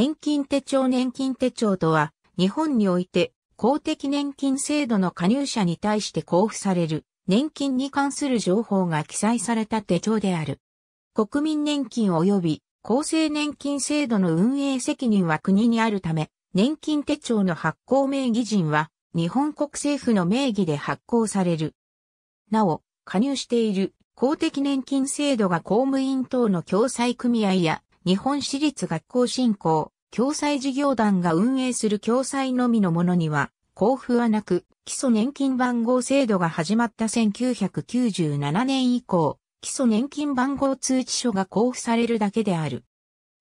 年金手帳年金手帳とは、日本において公的年金制度の加入者に対して交付される年金に関する情報が記載された手帳である。国民年金及び厚生年金制度の運営責任は国にあるため、年金手帳の発行名義人は日本国政府の名義で発行される。なお、加入している公的年金制度が公務員等の共済組合や日本私立学校振興、共済事業団が運営する共済のみのものには、交付はなく、基礎年金番号制度が始まった1997年以降、基礎年金番号通知書が交付されるだけである。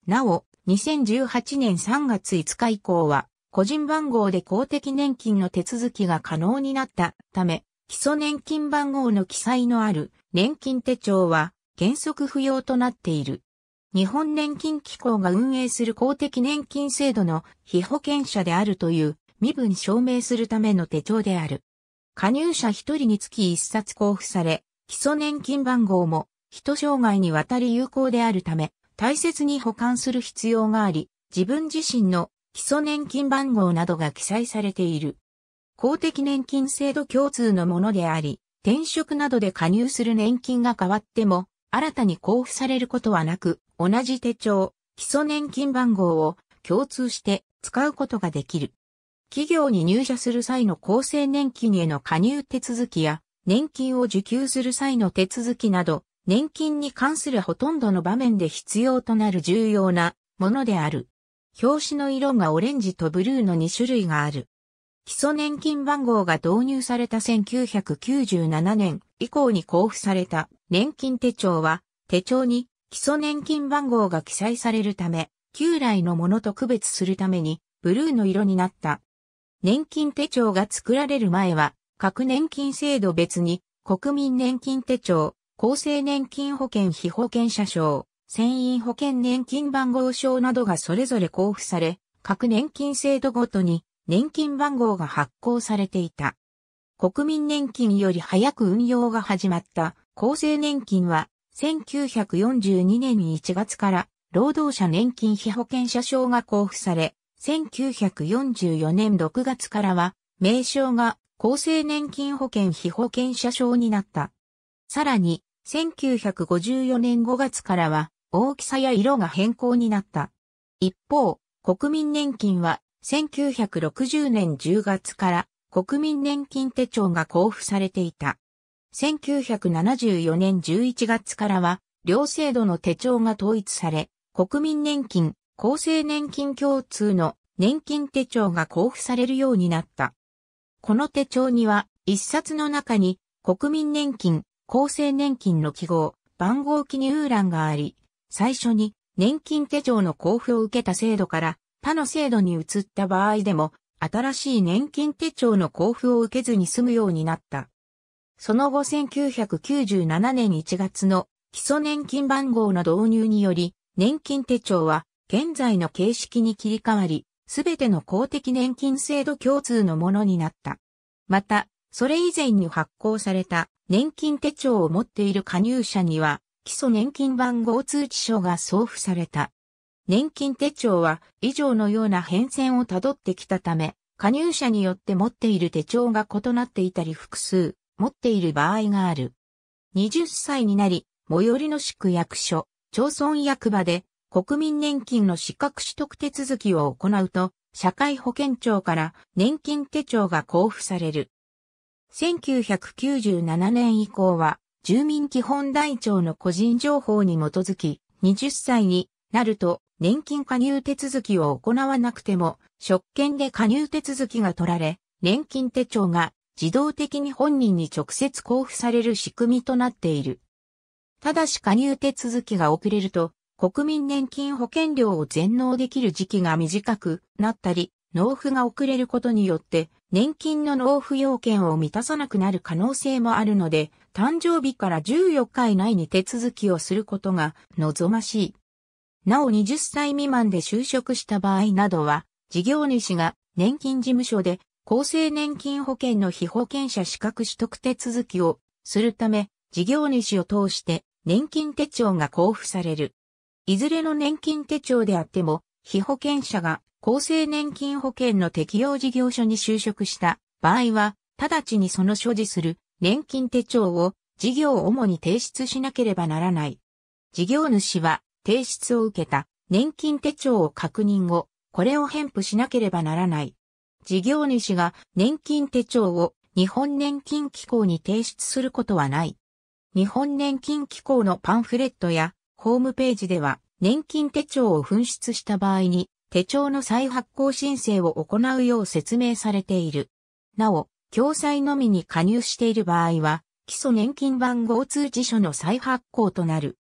なお、2018年3月5日以降は、個人番号で公的年金の手続きが可能になったため、基礎年金番号の記載のある年金手帳は原則不要となっている。日本年金機構が運営する公的年金制度の被保険者であるという身分証明するための手帳である。加入者1人につき1冊交付され、基礎年金番号も人障害にわたり有効であるため、大切に保管する必要があり、自分自身の基礎年金番号などが記載されている。公的年金制度共通のものであり、転職などで加入する年金が変わっても、新たに交付されることはなく、同じ手帳、基礎年金番号を共通して使うことができる。企業に入社する際の厚生年金への加入手続きや、年金を受給する際の手続きなど、年金に関するほとんどの場面で必要となる重要なものである。表紙の色がオレンジとブルーの2種類がある。基礎年金番号が導入された1997年以降に交付された年金手帳は、手帳に基礎年金番号が記載されるため、旧来のものと区別するために、ブルーの色になった。年金手帳が作られる前は、各年金制度別に、国民年金手帳、厚生年金保険非保険者証、船員保険年金番号証などがそれぞれ交付され、各年金制度ごとに年金番号が発行されていた。国民年金より早く運用が始まった厚生年金は1942年1月から労働者年金被保険者証が交付され、1944年6月からは名称が厚生年金保険被保険者証になった。さらに、1954年5月からは大きさや色が変更になった。一方、国民年金は1960年10月から国民年金手帳が交付されていた。1974年11月からは、両制度の手帳が統一され、国民年金、厚生年金共通の年金手帳が交付されるようになった。この手帳には、一冊の中に、国民年金、厚生年金の記号、番号記入欄があり、最初に年金手帳の交付を受けた制度から他の制度に移った場合でも新しい年金手帳の交付を受けずに済むようになった。その後1997年1月の基礎年金番号の導入により、年金手帳は現在の形式に切り替わり、すべての公的年金制度共通のものになった。また、それ以前に発行された年金手帳を持っている加入者には、基礎年金番号通知書が送付された。年金手帳は以上のような変遷をたどってきたため、加入者によって持っている手帳が異なっていたり複数持っている場合がある。20歳になり、最寄りの市区役所、町村役場で国民年金の資格取得手続きを行うと、社会保険庁から年金手帳が交付される。1997年以降は、住民基本台帳の個人情報に基づき、20歳になると年金加入手続きを行わなくても、職権で加入手続きが取られ、年金手帳が自動的に本人に直接交付される仕組みとなっている。ただし加入手続きが遅れると、国民年金保険料を全納できる時期が短くなったり、納付が遅れることによって、年金の納付要件を満たさなくなる可能性もあるので、誕生日から14日以内に手続きをすることが望ましい。なお20歳未満で就職した場合などは、事業主が年金事務所で厚生年金保険の被保険者資格取得手続きをするため、事業主を通して年金手帳が交付される。いずれの年金手帳であっても、被保険者が厚生年金保険の適用事業所に就職した場合は、直ちにその所持する年金手帳を事業を主に提出しなければならない。事業主は提出を受けた年金手帳を確認後、これを返付しなければならない。事業主が年金手帳を日本年金機構に提出することはない。日本年金機構のパンフレットやホームページでは年金手帳を紛失した場合に手帳の再発行申請を行うよう説明されている。なお、共済のみに加入している場合は、基礎年金番号通知書の再発行となる。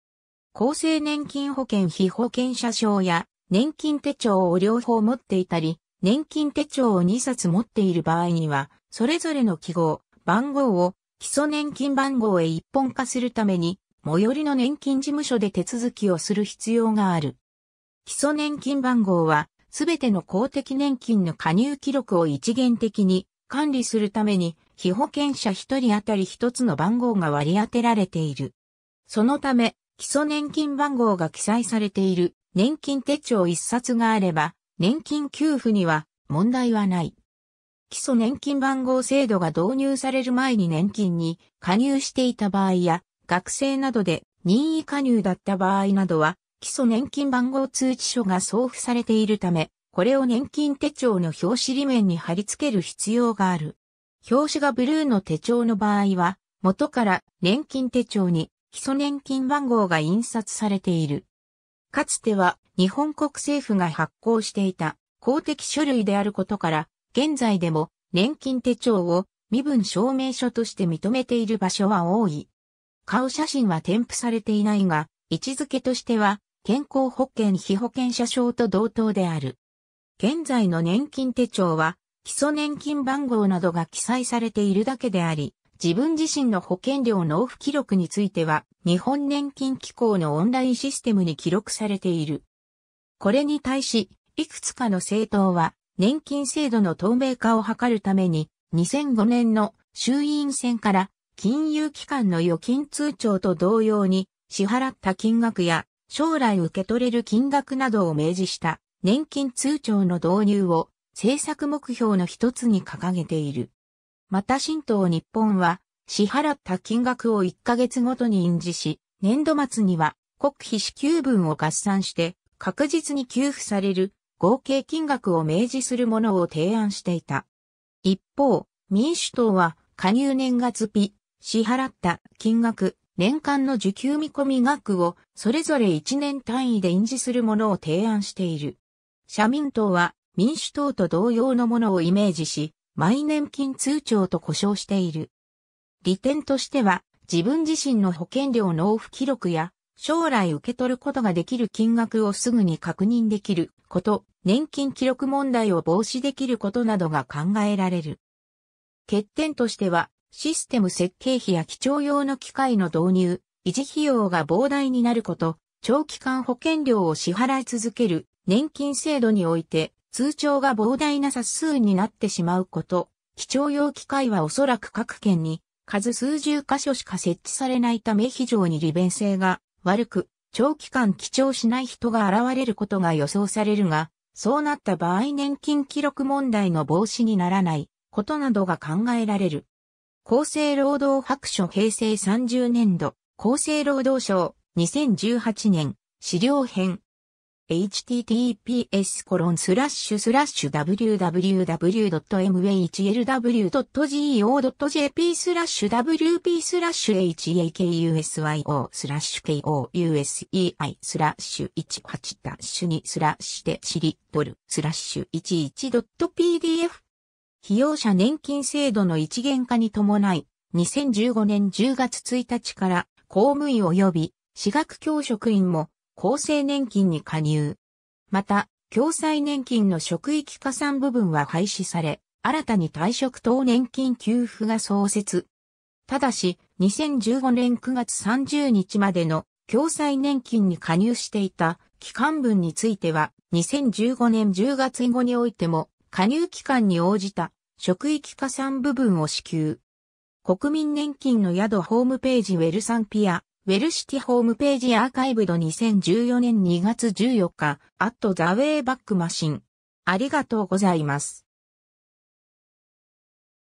厚生年金保険被保険者証や年金手帳を両方持っていたり、年金手帳を2冊持っている場合には、それぞれの記号、番号を基礎年金番号へ一本化するために、最寄りの年金事務所で手続きをする必要がある。基礎年金番号は、すべての公的年金の加入記録を一元的に管理するために、被保険者1人当たり1つの番号が割り当てられている。そのため、基礎年金番号が記載されている年金手帳一冊があれば、年金給付には問題はない。基礎年金番号制度が導入される前に年金に加入していた場合や、学生などで任意加入だった場合などは、基礎年金番号通知書が送付されているため、これを年金手帳の表紙裏面に貼り付ける必要がある。表紙がブルーの手帳の場合は、元から年金手帳に基礎年金番号が印刷されている。かつては日本国政府が発行していた公的書類であることから、現在でも年金手帳を身分証明書として認めている場所は多い。顔写真は添付されていないが、位置づけとしては健康保険被保険者証と同等である。現在の年金手帳は基礎年金番号などが記載されているだけであり、自分自身の保険料納付記録については、日本年金機構のオンラインシステムに記録されている。これに対し、いくつかの政党は、年金制度の透明化を図るために、2005年の衆院選から、金融機関の預金通帳と同様に、支払った金額や、将来受け取れる金額などを明示した、年金通帳の導入を、政策目標の一つに掲げている。また新党日本は、支払った金額を1ヶ月ごとに印字し、年度末には国費支給分を合算して確実に給付される合計金額を明示するものを提案していた。一方、民主党は加入年月日、支払った金額、年間の受給見込み額をそれぞれ1年単位で印字するものを提案している。社民党は民主党と同様のものをイメージし、毎年金通帳と呼称している。利点としては、自分自身の保険料納付記録や、将来受け取ることができる金額をすぐに確認できること、年金記録問題を防止できることなどが考えられる。欠点としては、システム設計費や基調用の機械の導入、維持費用が膨大になること、長期間保険料を支払い続ける年金制度において通帳が膨大な冊数になってしまうこと、基調用機械はおそらく各県に数数十箇所しか設置されないため非常に利便性が悪く、長期間基調しない人が現れることが予想されるが、そうなった場合年金記録問題の防止にならないことなどが考えられる。厚生労働白書平成30年度、厚生労働省2018年資料編 https コロンスラッシュスラッシュ w w w m h l w g o j p スラッシュ wp スラッシュ hakusyo スラッシュ kousei スラッシュ18ダッシュ2スラッシュでスラッシュ 11.pdf 費用者年金制度の一元化に伴い、2015年10月1日から公務員及び私学教職員も厚生年金に加入。また、共済年金の職域加算部分は廃止され、新たに退職等年金給付が創設。ただし、2015年9月30日までの共済年金に加入していた期間分については、2015年10月以後においても、加入期間に応じた職域加算部分を支給。国民年金の宿ホームページウェルサンピアウェルシティホームページアーカイブド2014年2月14日、アットザウェイバックマシン。ありがとうございます。